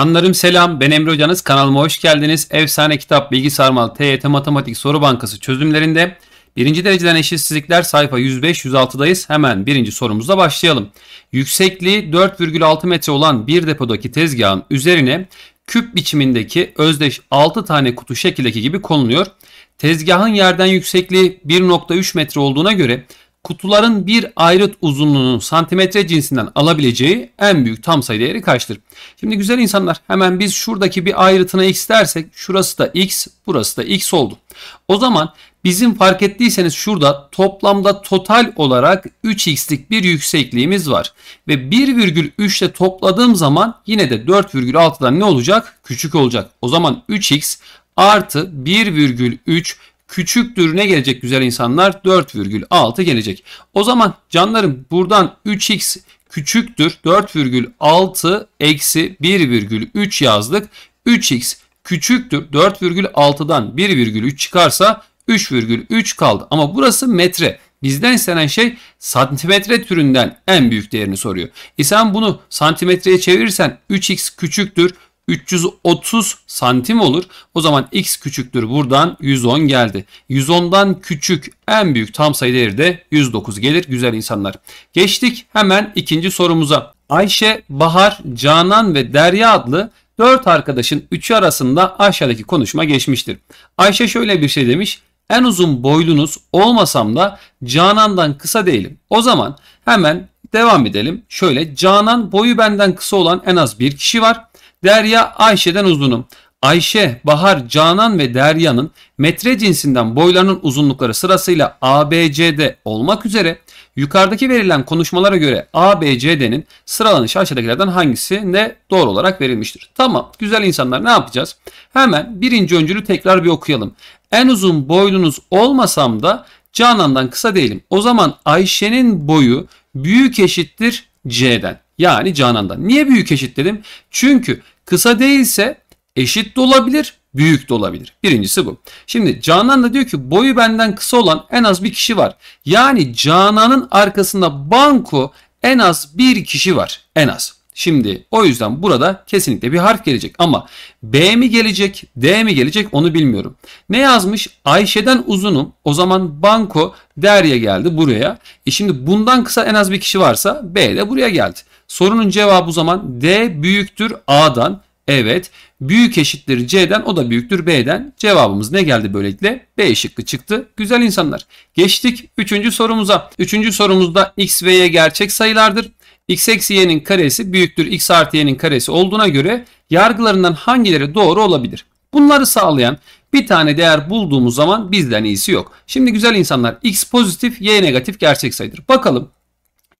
Canlarım selam, ben Emre Hocanız. Kanalıma hoş geldiniz. Efsane Kitap Bilgi Sarmalı TYT Matematik Soru Bankası çözümlerinde birinci dereceden eşitsizlikler sayfa 105-106'dayız. Hemen birinci sorumuzla başlayalım. Yüksekliği 4,6 metre olan bir depodaki tezgahın üzerine küp biçimindeki özdeş 6 tane kutu şekildeki gibi konuluyor. Tezgahın yerden yüksekliği 1.3 metre olduğuna göre kutuların bir ayrıt uzunluğunun santimetre cinsinden alabileceği en büyük tam sayı değeri kaçtır? Şimdi güzel insanlar hemen biz şuradaki bir ayrıtına x dersek şurası da x burası da x oldu. O zaman bizim fark ettiyseniz şurada toplamda total olarak 3x'lik bir yüksekliğimiz var. Ve 1,3 ile topladığım zaman yine de 4,6'dan ne olacak? Küçük olacak. O zaman 3x artı 1,3 küçüktür ne gelecek güzel insanlar? 4,6 gelecek. O zaman canlarım buradan 3x küçüktür 4,6 eksi 1,3 yazdık. 3x küçüktür 4,6'dan 1,3 çıkarsa 3,3 kaldı. Ama burası metre. Bizden istenen şey santimetre türünden en büyük değerini soruyor. E sen bunu santimetreye çevirirsen 3x küçüktür 330 santim olur. O zaman x küçüktür buradan 110 geldi. 110'dan küçük en büyük tam sayı değeri de 109 gelir güzel insanlar. Geçtik hemen ikinci sorumuza. Ayşe, Bahar, Canan ve Derya adlı 4 arkadaşın 3'ü arasında aşağıdaki konuşma geçmiştir. Ayşe şöyle bir şey demiş. En uzun boylunuz olmasam da Canan'dan kısa değilim. O zaman hemen devam edelim. Şöyle Canan boyu benden kısa olan en az bir kişi var. Derya Ayşe'den uzunum. Ayşe, Bahar, Canan ve Derya'nın metre cinsinden boylarının uzunlukları sırasıyla ABCD olmak üzere yukarıdaki verilen konuşmalara göre ABCD'nin sıralanışı aşağıdakilerden ne doğru olarak verilmiştir. Tamam güzel insanlar ne yapacağız? Hemen birinci öncülü tekrar bir okuyalım. En uzun boylunuz olmasam da Canan'dan kısa değilim. O zaman Ayşe'nin boyu büyük eşittir C'den. Yani Canan'dan. Niye büyük eşit dedim? Çünkü Kısa değilse eşit de olabilir, büyük de olabilir. Birincisi bu. Şimdi Canan da diyor ki boyu benden kısa olan en az bir kişi var. Yani Canan'ın arkasında banko en az bir kişi var. En az. Şimdi o yüzden burada kesinlikle bir harf gelecek ama B mi gelecek D mi gelecek onu bilmiyorum. Ne yazmış? Ayşe'den uzunum. O zaman banko derye geldi buraya. E şimdi bundan kısa en az bir kişi varsa B de buraya geldi. Sorunun cevabı o zaman D büyüktür A'dan. Evet. Büyük eşittir C'den o da büyüktür B'den. Cevabımız ne geldi böylelikle? B şıkkı çıktı. Güzel insanlar. Geçtik 3. sorumuza. 3. sorumuzda x ve y gerçek sayılardır. x eksi y'nin karesi büyüktür x artı y'nin karesi olduğuna göre yargılarından hangileri doğru olabilir? Bunları sağlayan bir tane değer bulduğumuz zaman bizden iyisi yok. Şimdi güzel insanlar x pozitif y negatif gerçek sayıdır. Bakalım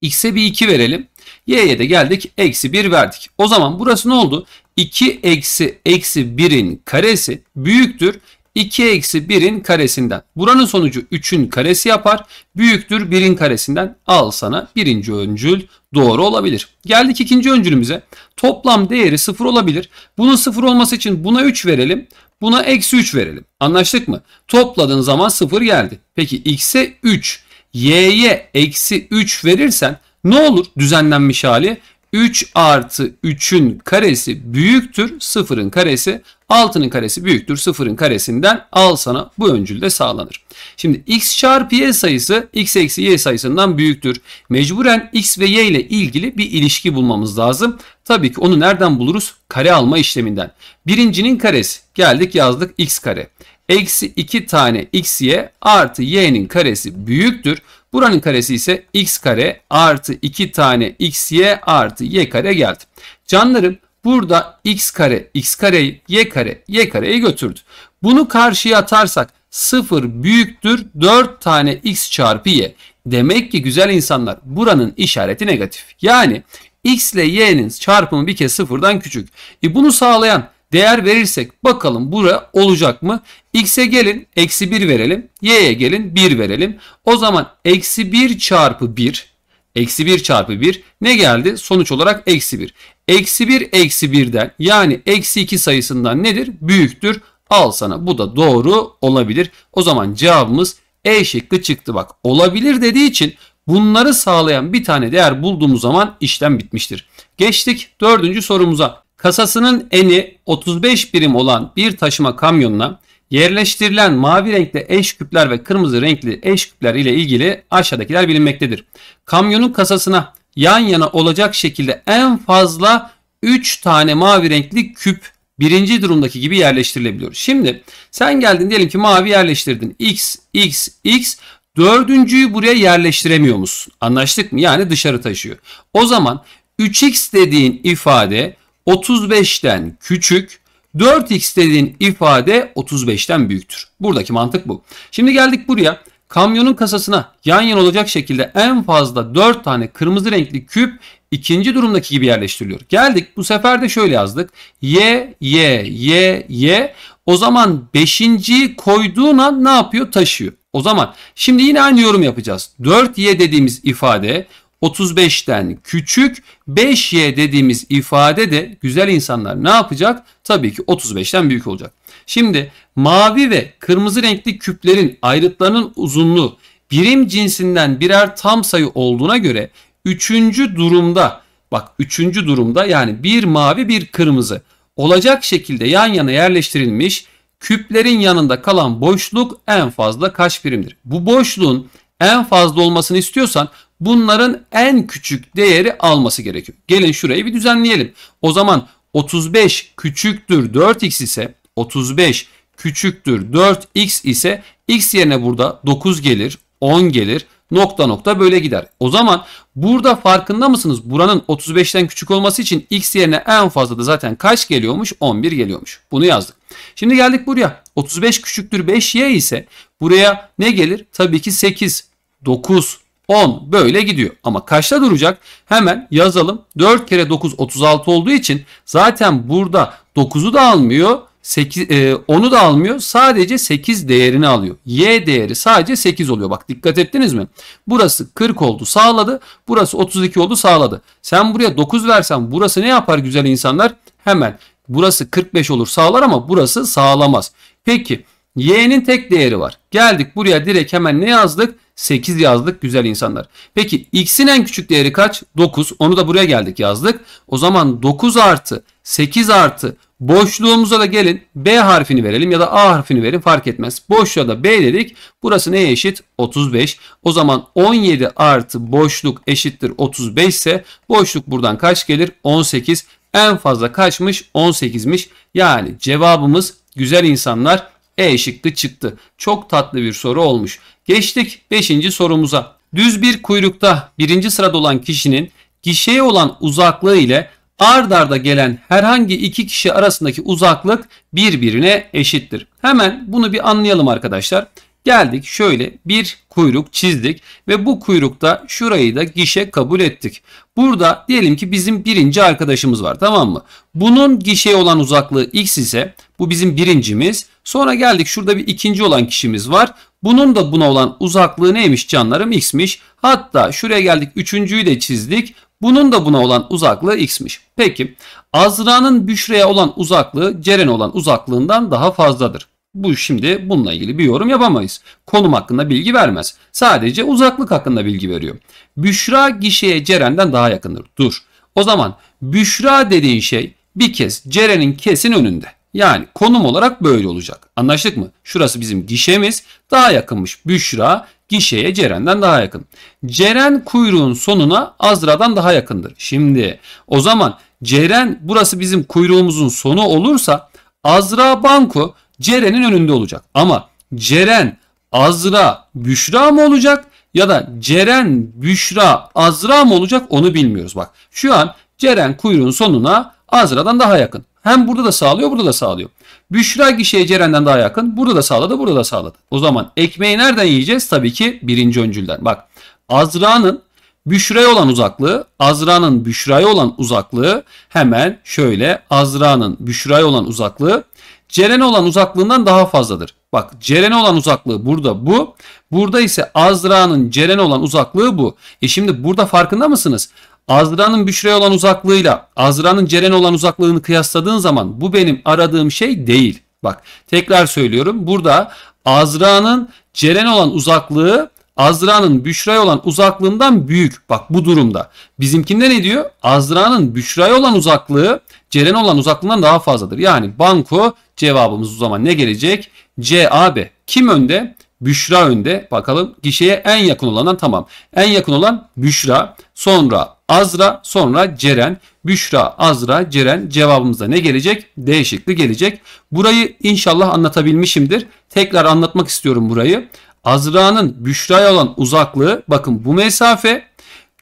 x'e bir 2 verelim. Y'ye de geldik. Eksi 1 verdik. O zaman burası ne oldu? 2 eksi eksi 1'in karesi büyüktür. 2 eksi 1'in karesinden. Buranın sonucu 3'ün karesi yapar. Büyüktür 1'in karesinden. Al sana birinci öncül doğru olabilir. Geldik ikinci öncülümüze. Toplam değeri 0 olabilir. Bunun 0 olması için buna 3 verelim. Buna eksi 3 verelim. Anlaştık mı? Topladığın zaman 0 geldi. Peki x'e 3, y'ye eksi 3 verirsen ne olur düzenlenmiş hali? 3 artı 3'ün karesi büyüktür 0'ın karesi 6'nın karesi büyüktür 0'ın karesinden al sana bu de sağlanır. Şimdi x çarpı y sayısı x eksi y sayısından büyüktür. Mecburen x ve y ile ilgili bir ilişki bulmamız lazım. Tabii ki onu nereden buluruz? Kare alma işleminden. Birincinin karesi geldik yazdık x kare. Eksi 2 tane x y artı y'nin karesi büyüktür. Buranın karesi ise x kare artı 2 tane xy artı y kare geldi. Canlarım burada x kare x kareyi y kare y kareyi götürdü. Bunu karşıya atarsak 0 büyüktür 4 tane x çarpı y. Demek ki güzel insanlar buranın işareti negatif. Yani x ile y'nin çarpımı bir kez sıfırdan küçük. E bunu sağlayan değer verirsek bakalım bura olacak mı? X'e gelin eksi 1 verelim. Y'ye gelin 1 verelim. O zaman eksi 1 çarpı 1 eksi 1 çarpı 1 ne geldi? Sonuç olarak eksi 1. Eksi 1 eksi 1'den yani eksi 2 sayısından nedir? Büyüktür. Al sana bu da doğru olabilir. O zaman cevabımız E şıkkı çıktı. Bak olabilir dediği için bunları sağlayan bir tane değer bulduğumuz zaman işlem bitmiştir. Geçtik dördüncü sorumuza. Kasasının eni 35 birim olan bir taşıma kamyonuna yerleştirilen mavi renkli eş küpler ve kırmızı renkli eş küpler ile ilgili aşağıdakiler bilinmektedir. Kamyonun kasasına yan yana olacak şekilde en fazla 3 tane mavi renkli küp birinci durumdaki gibi yerleştirilebiliyor. Şimdi sen geldin diyelim ki mavi yerleştirdin. X, X, X. Dördüncüyü buraya yerleştiremiyor musun? Anlaştık mı? Yani dışarı taşıyor. O zaman 3x dediğin ifade 35'ten küçük 4x dediğin ifade 35'ten büyüktür. Buradaki mantık bu. Şimdi geldik buraya. Kamyonun kasasına yan yana olacak şekilde en fazla 4 tane kırmızı renkli küp ikinci durumdaki gibi yerleştiriliyor. Geldik bu sefer de şöyle yazdık. Y, Y, Y, Y. O zaman 5.yi koyduğun an ne yapıyor? Taşıyor. O zaman şimdi yine aynı yorum yapacağız. 4Y dediğimiz ifade 35'ten küçük 5y dediğimiz ifade de güzel insanlar ne yapacak? Tabii ki 35'ten büyük olacak. Şimdi mavi ve kırmızı renkli küplerin ayrıtlarının uzunluğu birim cinsinden birer tam sayı olduğuna göre üçüncü durumda bak üçüncü durumda yani bir mavi bir kırmızı olacak şekilde yan yana yerleştirilmiş küplerin yanında kalan boşluk en fazla kaç birimdir? Bu boşluğun en fazla olmasını istiyorsan bunların en küçük değeri alması gerekiyor. Gelin şurayı bir düzenleyelim. O zaman 35 küçüktür 4x ise 35 küçüktür 4x ise x yerine burada 9 gelir, 10 gelir, nokta nokta böyle gider. O zaman burada farkında mısınız? Buranın 35'ten küçük olması için x yerine en fazla da zaten kaç geliyormuş? 11 geliyormuş. Bunu yazdık. Şimdi geldik buraya. 35 küçüktür 5y ise buraya ne gelir? Tabii ki 8, 9, 10 böyle gidiyor. Ama kaçta duracak? Hemen yazalım. 4 kere 9 36 olduğu için zaten burada 9'u da almıyor. 8, e, 10'u da almıyor. Sadece 8 değerini alıyor. Y değeri sadece 8 oluyor. Bak dikkat ettiniz mi? Burası 40 oldu sağladı. Burası 32 oldu sağladı. Sen buraya 9 versen burası ne yapar güzel insanlar? Hemen burası 45 olur sağlar ama burası sağlamaz. Peki Y'nin tek değeri var. Geldik buraya direkt hemen ne yazdık? 8 yazdık güzel insanlar. Peki x'in en küçük değeri kaç? 9. Onu da buraya geldik yazdık. O zaman 9 artı 8 artı boşluğumuza da gelin B harfini verelim ya da A harfini verin fark etmez. Boşluğa da B dedik. Burası neye eşit? 35. O zaman 17 artı boşluk eşittir 35 ise boşluk buradan kaç gelir? 18. En fazla kaçmış? 18'miş. Yani cevabımız güzel insanlar e şıkkı çıktı. Çok tatlı bir soru olmuş. Geçtik 5. sorumuza. Düz bir kuyrukta birinci sırada olan kişinin gişeye olan uzaklığı ile ard arda gelen herhangi iki kişi arasındaki uzaklık birbirine eşittir. Hemen bunu bir anlayalım arkadaşlar. Geldik şöyle bir kuyruk çizdik ve bu kuyrukta şurayı da gişe kabul ettik. Burada diyelim ki bizim birinci arkadaşımız var tamam mı? Bunun gişeye olan uzaklığı x ise bu bizim birincimiz. Sonra geldik şurada bir ikinci olan kişimiz var. Bunun da buna olan uzaklığı neymiş canlarım? X'miş. Hatta şuraya geldik üçüncüyü de çizdik. Bunun da buna olan uzaklığı x'miş. Peki Azra'nın Büşra'ya olan uzaklığı Ceren'e olan uzaklığından daha fazladır. Bu şimdi bununla ilgili bir yorum yapamayız. Konum hakkında bilgi vermez. Sadece uzaklık hakkında bilgi veriyor. Büşra gişeye Ceren'den daha yakındır. Dur. O zaman Büşra dediğin şey bir kez Ceren'in kesin önünde. Yani konum olarak böyle olacak. Anlaştık mı? Şurası bizim gişemiz. Daha yakınmış Büşra gişeye Ceren'den daha yakın. Ceren kuyruğun sonuna Azra'dan daha yakındır. Şimdi o zaman Ceren burası bizim kuyruğumuzun sonu olursa Azra Banko Ceren'in önünde olacak. Ama Ceren Azra Büşra mı olacak ya da Ceren Büşra Azra mı olacak onu bilmiyoruz. Bak şu an Ceren kuyruğun sonuna Azra'dan daha yakın. Hem burada da sağlıyor, burada da sağlıyor. Büşra gişeye Ceren'den daha yakın. Burada da sağladı, burada da sağladı. O zaman ekmeği nereden yiyeceğiz? Tabii ki birinci öncülden. Bak Azra'nın Büşra'ya olan uzaklığı, Azra'nın Büşra'ya olan uzaklığı hemen şöyle Azra'nın Büşra'ya olan uzaklığı Ceren'e olan uzaklığından daha fazladır. Bak Ceren'e olan uzaklığı burada bu. Burada ise Azra'nın Ceren'e olan uzaklığı bu. E şimdi burada farkında mısınız? Azra'nın Büşra'ya olan uzaklığıyla Azra'nın Ceren'e olan uzaklığını kıyasladığın zaman bu benim aradığım şey değil. Bak tekrar söylüyorum burada Azra'nın Ceren olan uzaklığı Azra'nın Büşra'ya olan uzaklığından büyük. Bak bu durumda. Bizimkinde ne diyor? Azra'nın Büşra'ya olan uzaklığı Ceren olan uzaklığından daha fazladır. Yani banko cevabımız o zaman ne gelecek? CAB. Kim önde? Büşra önde. Bakalım gişeye en yakın olanan tamam. En yakın olan Büşra. Sonra Azra. Sonra Ceren. Büşra, Azra, Ceren cevabımıza ne gelecek? D şıklı gelecek. Burayı inşallah anlatabilmişimdir. Tekrar anlatmak istiyorum burayı. Azra'nın Büşra'ya olan uzaklığı bakın bu mesafe.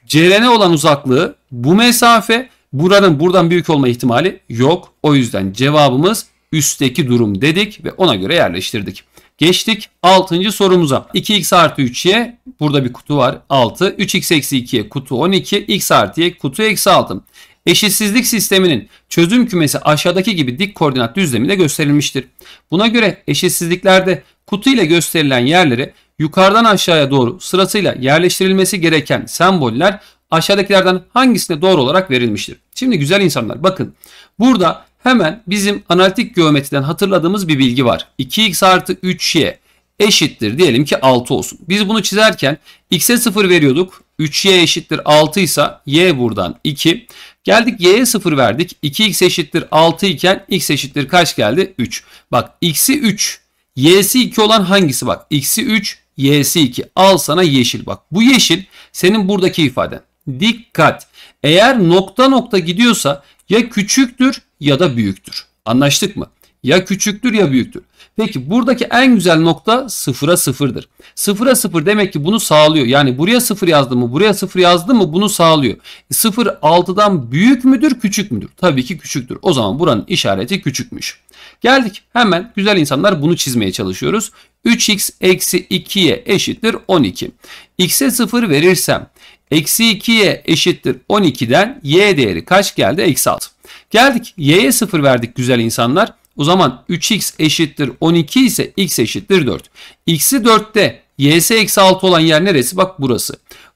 Ceren'e olan uzaklığı bu mesafe. Buranın buradan büyük olma ihtimali yok. O yüzden cevabımız üstteki durum dedik ve ona göre yerleştirdik. Geçtik 6. sorumuza. 2x artı 3y burada bir kutu var 6. 3x eksi 2'ye kutu 12. x artı y kutu eksi 6. Eşitsizlik sisteminin çözüm kümesi aşağıdaki gibi dik koordinat düzleminde gösterilmiştir. Buna göre eşitsizliklerde kutu ile gösterilen yerlere yukarıdan aşağıya doğru sırasıyla yerleştirilmesi gereken semboller aşağıdakilerden hangisine doğru olarak verilmiştir? Şimdi güzel insanlar bakın burada Hemen bizim analitik geometriden hatırladığımız bir bilgi var. 2x artı 3y eşittir diyelim ki 6 olsun. Biz bunu çizerken x'e 0 veriyorduk. 3y eşittir 6 ise y buradan 2. Geldik y'ye 0 verdik. 2x eşittir 6 iken x eşittir kaç geldi? 3. Bak x'i 3 y'si 2 olan hangisi bak? x'i 3 y'si 2. Al sana yeşil bak. Bu yeşil senin buradaki ifaden. Dikkat! Eğer nokta nokta gidiyorsa ya küçüktür ya da büyüktür. Anlaştık mı? Ya küçüktür ya büyüktür. Peki buradaki en güzel nokta sıfıra sıfırdır. Sıfıra sıfır demek ki bunu sağlıyor. Yani buraya sıfır yazdı mı buraya sıfır yazdı mı bunu sağlıyor. E, sıfır altıdan büyük müdür küçük müdür? Tabii ki küçüktür. O zaman buranın işareti küçükmüş. Geldik hemen güzel insanlar bunu çizmeye çalışıyoruz. 3x eksi 2'ye eşittir 12. x'e sıfır verirsem Eksi 2y eşittir 12'den y değeri kaç geldi? Eksi 6. Geldik y'ye 0 verdik güzel insanlar. O zaman 3x eşittir 12 ise x eşittir 4. x'i 4'te y'si eksi 6 olan yer neresi? Bak burası.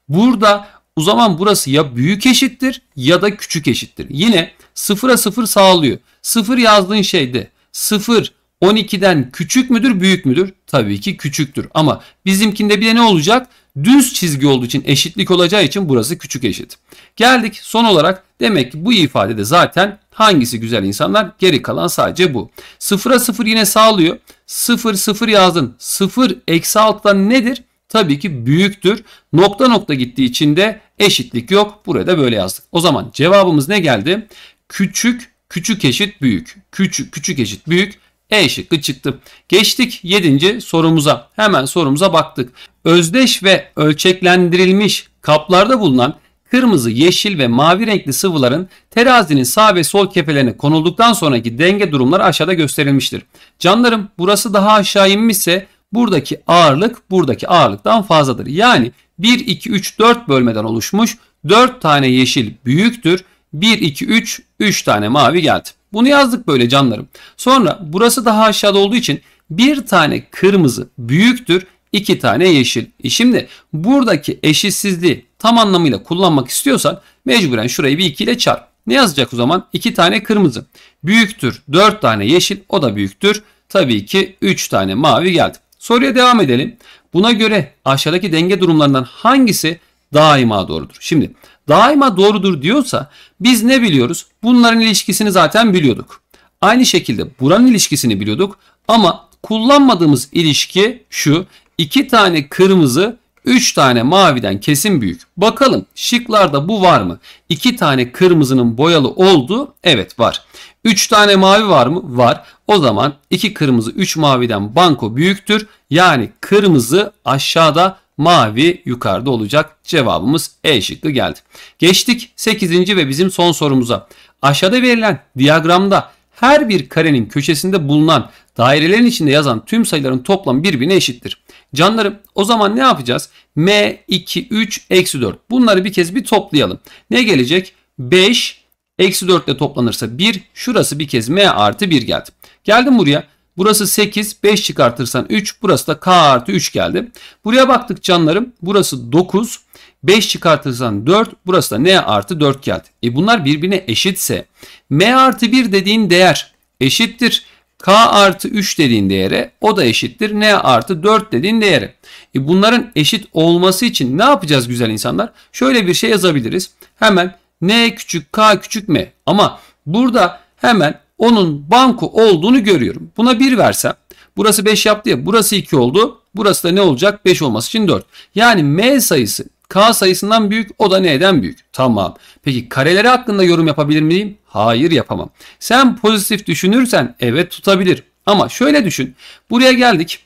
Burada o zaman burası ya büyük eşittir ya da küçük eşittir. Yine 0'a 0 sağlıyor. 0 yazdığın şeyde 0 12'den küçük müdür büyük müdür? Tabii ki küçüktür. Ama bizimkinde bir de ne olacak? düz çizgi olduğu için eşitlik olacağı için burası küçük eşit. Geldik son olarak demek ki bu ifadede zaten hangisi güzel insanlar geri kalan sadece bu. Sıfıra sıfır yine sağlıyor. Sıfır sıfır yazdın. 0 eksi altta nedir? Tabii ki büyüktür. Nokta nokta gittiği için de eşitlik yok. Buraya da böyle yazdık. O zaman cevabımız ne geldi? Küçük küçük eşit büyük. Küçük küçük eşit büyük. E şıkkı çıktı. Geçtik 7. sorumuza. Hemen sorumuza baktık. Özdeş ve ölçeklendirilmiş kaplarda bulunan kırmızı, yeşil ve mavi renkli sıvıların terazinin sağ ve sol kefelerine konulduktan sonraki denge durumları aşağıda gösterilmiştir. Canlarım burası daha aşağı inmişse buradaki ağırlık buradaki ağırlıktan fazladır. Yani 1, 2, 3, 4 bölmeden oluşmuş 4 tane yeşil büyüktür. 1, 2, 3, 3 tane mavi geldi. Bunu yazdık böyle canlarım. Sonra burası daha aşağıda olduğu için bir tane kırmızı büyüktür iki tane yeşil. E şimdi buradaki eşitsizliği tam anlamıyla kullanmak istiyorsan mecburen şurayı bir 2 ile çarp. Ne yazacak o zaman? 2 tane kırmızı. Büyüktür 4 tane yeşil o da büyüktür. Tabii ki 3 tane mavi geldi. Soruya devam edelim. Buna göre aşağıdaki denge durumlarından hangisi daima doğrudur. Şimdi daima doğrudur diyorsa biz ne biliyoruz? Bunların ilişkisini zaten biliyorduk. Aynı şekilde buranın ilişkisini biliyorduk ama kullanmadığımız ilişki şu. iki tane kırmızı 3 tane maviden kesin büyük. Bakalım şıklarda bu var mı? 2 tane kırmızının boyalı olduğu evet var. 3 tane mavi var mı? Var. O zaman 2 kırmızı 3 maviden banko büyüktür. Yani kırmızı aşağıda Mavi yukarıda olacak. Cevabımız E şıkkı geldi. Geçtik 8. ve bizim son sorumuza. Aşağıda verilen diyagramda her bir karenin köşesinde bulunan dairelerin içinde yazan tüm sayıların toplamı birbirine eşittir. Canlarım o zaman ne yapacağız? M, 2, 3, eksi 4. Bunları bir kez bir toplayalım. Ne gelecek? 5, eksi 4 ile toplanırsa 1. Şurası bir kez M artı 1 geldi. Geldim buraya. Burası 8. 5 çıkartırsan 3. Burası da k artı 3 geldi. Buraya baktık canlarım. Burası 9. 5 çıkartırsan 4. Burası da n artı 4 geldi. E bunlar birbirine eşitse m artı 1 dediğin değer eşittir. K artı 3 dediğin değere o da eşittir. N artı 4 dediğin değere. E bunların eşit olması için ne yapacağız güzel insanlar? Şöyle bir şey yazabiliriz. Hemen N küçük K küçük M. Ama burada hemen onun banko olduğunu görüyorum. Buna 1 versem burası 5 yaptı ya burası 2 oldu. Burası da ne olacak? 5 olması için 4. Yani M sayısı K sayısından büyük o da neden büyük? Tamam. Peki kareleri hakkında yorum yapabilir miyim? Hayır yapamam. Sen pozitif düşünürsen evet tutabilir. Ama şöyle düşün. Buraya geldik.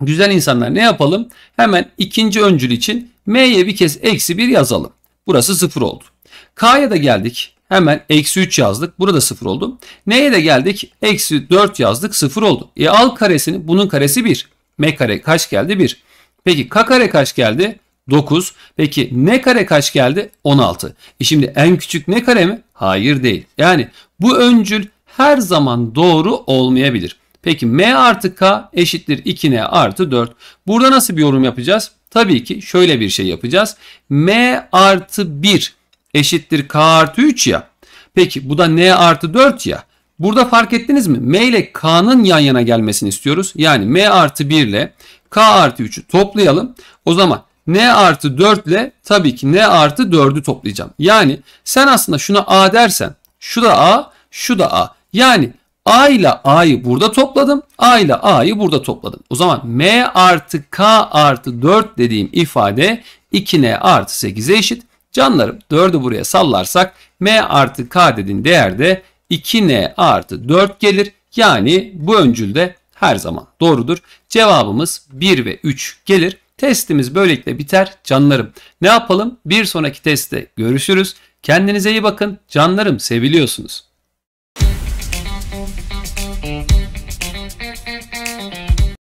Güzel insanlar ne yapalım? Hemen ikinci öncül için M'ye bir kez eksi 1 yazalım. Burası 0 oldu. K'ya da geldik. Hemen eksi 3 yazdık. Burada 0 oldu. Neye de geldik? Eksi 4 yazdık. 0 oldu. E al karesini. Bunun karesi 1. M kare kaç geldi? 1. Peki K kare kaç geldi? 9. Peki ne kare kaç geldi? 16. E şimdi en küçük ne kare mi? Hayır değil. Yani bu öncül her zaman doğru olmayabilir. Peki m artı k eşittir 2n artı 4. Burada nasıl bir yorum yapacağız? Tabii ki şöyle bir şey yapacağız. m artı 1 eşittir k artı 3 ya. Peki bu da n artı 4 ya. Burada fark ettiniz mi? M ile K'nın yan yana gelmesini istiyoruz. Yani M artı 1 ile K artı 3'ü toplayalım. O zaman N artı 4 ile tabii ki N artı 4'ü toplayacağım. Yani sen aslında şuna A dersen şu da A şu da A. Yani A ile A'yı burada topladım. A ile A'yı burada topladım. O zaman M artı K artı 4 dediğim ifade 2N artı 8'e eşit. Canlarım 4'ü buraya sallarsak m artı k dediğin değerde 2n artı 4 gelir. Yani bu öncülde her zaman doğrudur. Cevabımız 1 ve 3 gelir. Testimiz böylelikle biter canlarım. Ne yapalım? Bir sonraki testte görüşürüz. Kendinize iyi bakın. Canlarım seviliyorsunuz.